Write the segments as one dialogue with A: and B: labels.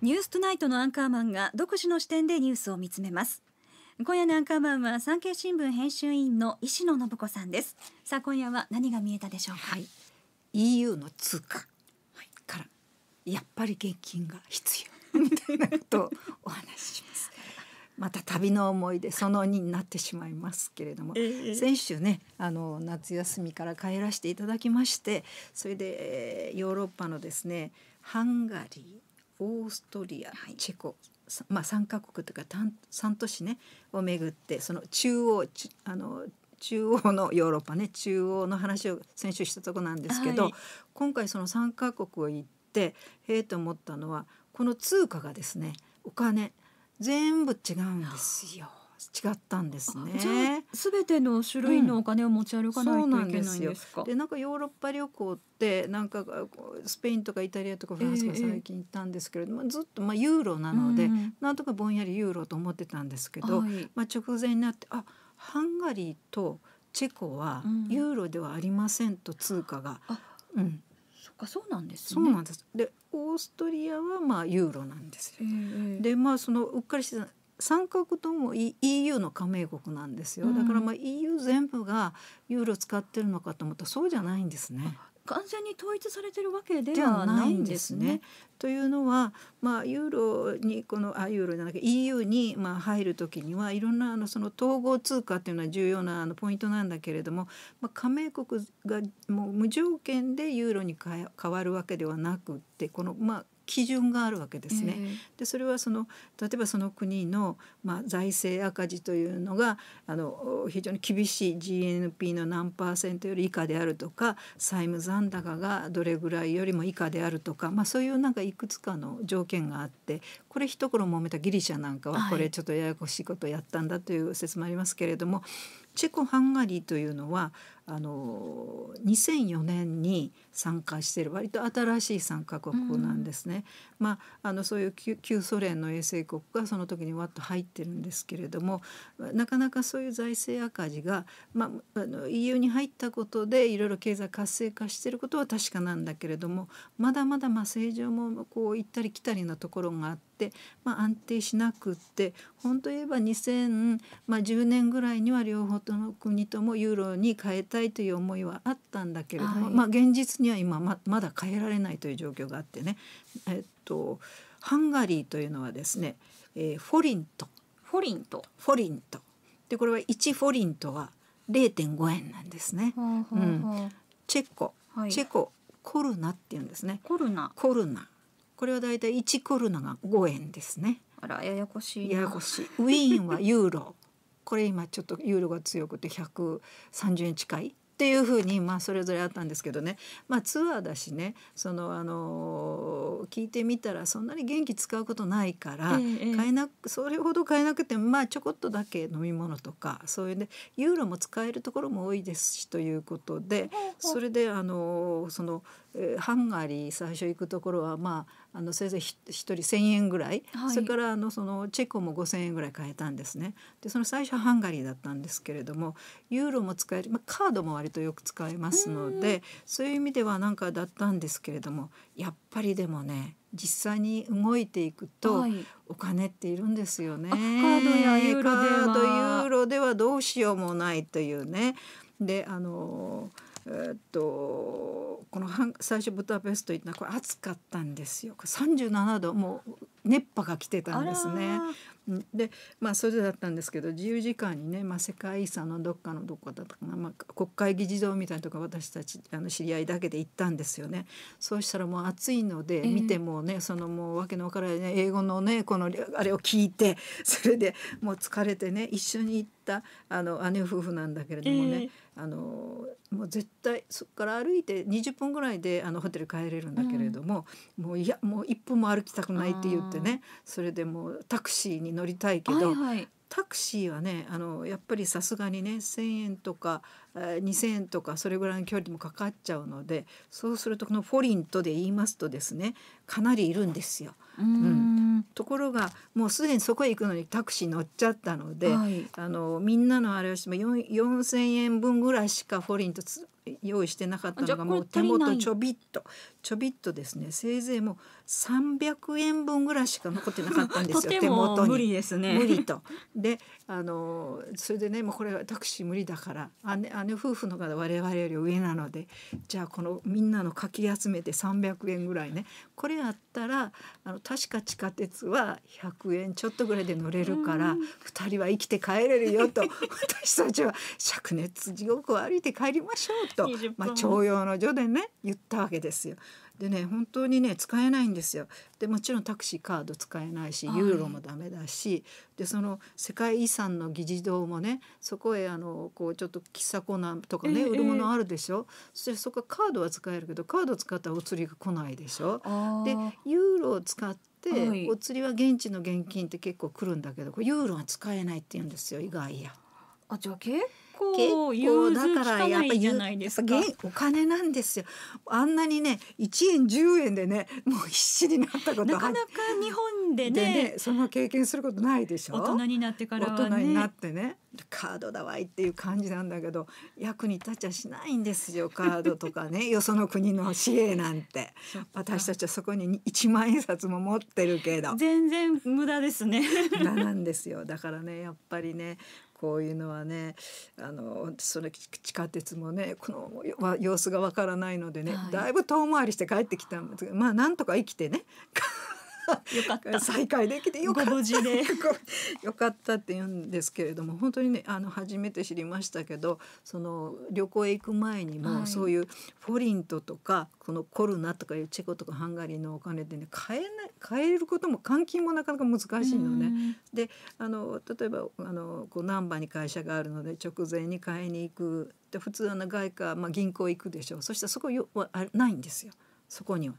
A: ニューストゥナイトのアンカーマンが独自の視点でニュースを見つめます。今夜のアンカーマンは産経新聞編集委員の石野信子さんです。さあ今夜は何が見えたでしょうか。はい、EU の通貨からやっぱり現金が必要 みたいなことをお話しします。また旅の思いでその2になってしまいますけれども、先週ねあの夏休みから帰らせていただきましてそれでヨーロッパのですねハンガリーオーストリア、はい、チェコ、まあ、3か国というか3都市、ね、を巡ってその中央あの中央のヨーロッパね中央の話を先週したとこなんですけど、はい、今回その3か国を行ってへえと思ったのはこの通貨がですねお金全部違うんですよ。違ったんですね。すべての種類のお金を持ち歩かないといけないんですか。うん、でなんかヨーロッパ旅行ってなんかスペインとかイタリアとかフランスが最近行ったんですけれども、えー、ずっとまあユーロなので、うん、なんとかぼんやりユーロと思ってたんですけど、はい、まあ直前になってあハンガリーとチェコはユーロではありませんと通貨が、うん、うん、そっかそうなんです、ね、そうなんです。でオーストリアはまあユーロなんですよ。えー、でまあそのうっかりして三角とも EU の加盟国なんですよだからまあ EU 全部がユーロ使ってるのかと思ったらそうじゃないんですね。完全に統一されてるわけではないんですね。すねというのは、まあ、ユーロにこのあユーロじゃなくて EU にまあ入る時にはいろんなあのその統合通貨っていうのは重要なあのポイントなんだけれども、まあ、加盟国がもう無条件でユーロに変わるわけではなくってこのまあ基準があるわけですね。えー、でそれはその例えばその国の、まあ、財政赤字というのがあの非常に厳しい GNP の何パーセントより以下であるとか債務残高がどれぐらいよりも以下であるとか、まあ、そういうなんかいくつかの条件があってこれ一頃揉めたギリシャなんかはこれちょっとややこしいことをやったんだという説もありますけれども、はい、チェコ・ハンガリーというのはあの2004年に参加している割と新しい参加国なんですね。うん、まあ、あのそういう旧ソ連の衛星国がその時にわっと入ってるんですけれどもなかなかそういう財政赤字が、まあ、あの EU に入ったことでいろいろ経済活性化していることは確かなんだけれどもまだまだまあ政情もこう行ったり来たりなところがあって。まあ、安定しなくって本当言えば2010年ぐらいには両方との国ともユーロに変えたたいという思いはあったんだけれども、はい、まあ、現実には今ままだ変えられないという状況があってね、えっと、ハンガリーというのはですね、えー、フォリントフォリントフォリントでこれは1フォリントは0.5円なんですね。チェコ、はい、チェココルナって言うんですね。コルナコルナこれはだいたい1コルナが五円ですね。あらややこしいややこしい。ウィーンはユーロこれ今ちょっとユーロが強くて130円近いっていうふうにまあそれぞれあったんですけどね、まあ、ツアーだしねそのあの聞いてみたらそんなに元気使うことないから、買えなそれほど買えなくてもまあちょこっとだけ飲み物とかそういうねユーロも使えるところも多いですしということでそれであのそのハンガリー最初行くところはまああの先生一人1,000円ぐらい、はい、それからあのそのチェコも5,000円ぐらい買えたんですね。でその最初ハンガリーだったんですけれどもユーロも使える、まあ、カードも割とよく使えますのでそういう意味ではなんかだったんですけれどもやっぱりでもね実際に動いていくと、はい、お金っているんですよね。カードやユーロではードユーロではどうしようもないというね。であのーえっとこの最初ブダペスト行ったのはこれ暑かったんですよ37度もう熱波が来てたんですね。でまあそれだったんですけど自由時間にね、まあ、世界遺産のどっかのどこだとか、まあ、国会議事堂みたいなとか私たちあの知り合いだけで行ったんですよね。そうしたらもう暑いので、見てもねそのもうわけのわからない、ね、英語のねこのあれを聞いてそれでもう疲れてね一緒に行ったあの姉夫婦なんだけれどもね、えー、あのもう絶対そこから歩いて20分ぐらいであのホテル帰れるんだけれども、うん、もういやもう一歩も歩きたくないって言ってねそれでもうタクシーに乗りたいけど、はいはい、タクシーはねあのやっぱりさすがにね1,000円とか2,000円とかそれぐらいの距離もかかっちゃうのでそうするとこのフォリントで言いますとですねかなりいるんですよ。うん、ところがもうすでにそこへ行くのにタクシー乗っちゃったので、はい、あのみんなのあれをしても4,000円分ぐらいしかフォリント用意してなかったのがもう手元ちょびっとちょびっとですねせいぜいもう300円分ぐらいしか残ってなかったんですよ 手元に無理ですね無理とであのそれでねもうこれは私無理だから姉姉夫婦の方我々より上なのでじゃあこのみんなのかき集めて300円ぐらいねこれあったらあの確か地下鉄は100円ちょっとぐらいで乗れるから2人は生きて帰れるよと 私たちは灼熱地獄を歩いて帰りましょうと、まあ、徴用の女でね言ったわけですよ。でね本当にね使えないんですよ。でもちろんタクシーカード使えないしユーロもダメだしでその世界遺産の議事堂もねそこへあのこうちょっと喫茶コーナーとかね、えー、売るものあるでしょ。そしてそこはカードは使えるけどカード使ったらお釣りが来ないでしょ。でユーロを使って、お釣りは現地の現金って結構来るんだけどユーロは使えないって言うんですよ意外や。あじゃあ構融通だからやっぱりお金なんですよあんなにね1円10円でねもう必死になったことなかなか日本でねね、そな経験することないでしょ大人になってから、ね、大人になってねカードだわいっていう感じなんだけど役に立っちゃしないんですよカードとかね よその国の支援なんて私たちはそこに1万円札も持ってるけど全然無駄ですねなんですよだからねやっぱりねこういうのはねあのそれ地下鉄もねこの様子がわからないのでね、はい、だいぶ遠回りして帰ってきたんですけまあなんとか生きてね かった再会できてよかった よかったって言うんですけれども本当にねあの初めて知りましたけどその旅行へ行く前にも、そういうフォリントとかこのコルナとかいうチェコとかハンガリーのお金でね買えない買えることも換金もなかなか難しいのね。であの例えばあのこう難波に会社があるので直前に買いに行くで普通の外貨、まあ、銀行行くでしょうそしたらそこはないんですよそこには。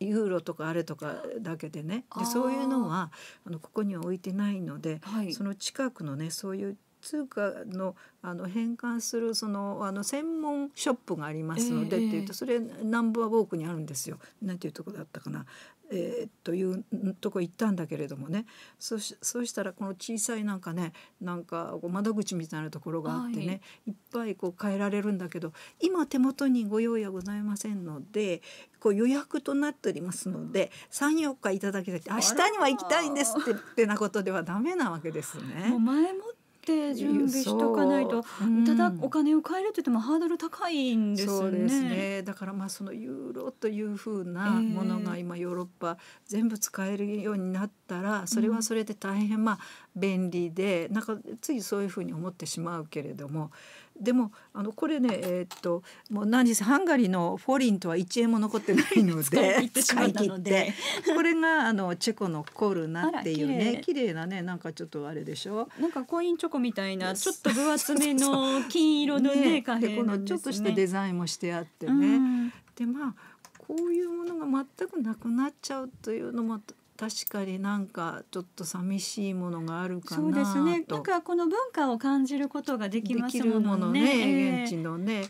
A: ユーロとかあれとかだけでねでそういうのはあのここには置いてないので、はい、その近くのねそういう通貨のあの変換するそのあの専門ショップがありますので、えー、っていうとそれナンバーウォークにあるんですよ。なんていうとこだったかなえー、というとこ行ったんだけれどもねそしたらこの小さいなんかねなんか窓口みたいなところがあってね、はい、いっぱいこう変えられるんだけど今手元にご用意はございませんのでこう予約となっておりますので34日いただけたら明日には行きたいんですってってなことではダメなわけですね。も前もって準備しとかないと、うん、ただお金を変えるって言ってもハードル高いんですね。そうですねだからまあそのユーロというふうなものが今ヨーロッパ全部使えるようになったらそれはそれで大変まあ便利でなんかついそういうふうに思ってしまうけれどもでもあのこれねえー、っともう何せハンガリーのフォリンとは1円も残ってないので 使い切ってこれがあのチェコのコルナっていうね綺麗なねなんかちょっとあれでしょなんかコインチョコみたいなちょっと分厚めの 金色のねね貨ちょっとしたデザインもしてあってね、うん、でまあこういうものが全くなくなっちゃうというのも確かになんかちょっと寂しいものがあるかなそうですねなんかこの文化を感じることができますものね、ね、現地のね、えー、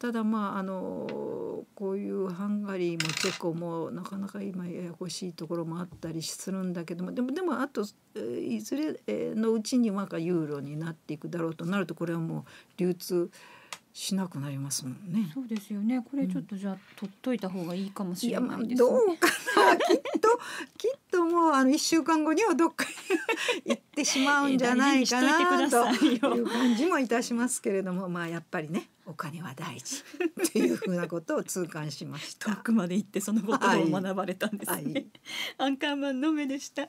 A: ただまああのこういうハンガリーもチェコもなかなか今ややこしいところもあったりするんだけどもでもでもあといずれのうちになんかユーロになっていくだろうとなるとこれはもう流通しなくなりますもんね。そうですよね。これちょっとじゃあ、取っといた方がいいかもしれないですね。いやまあどうかきっときっともうあの1週間後にはどっかに行ってしまうんじゃないかなという感じもいたしますけれどもまあやっぱりねお金は大事ていうふうなことを痛感しました遠くまで行ってそのことを学ばれたんですね、はいはい、アンカーマンの目でした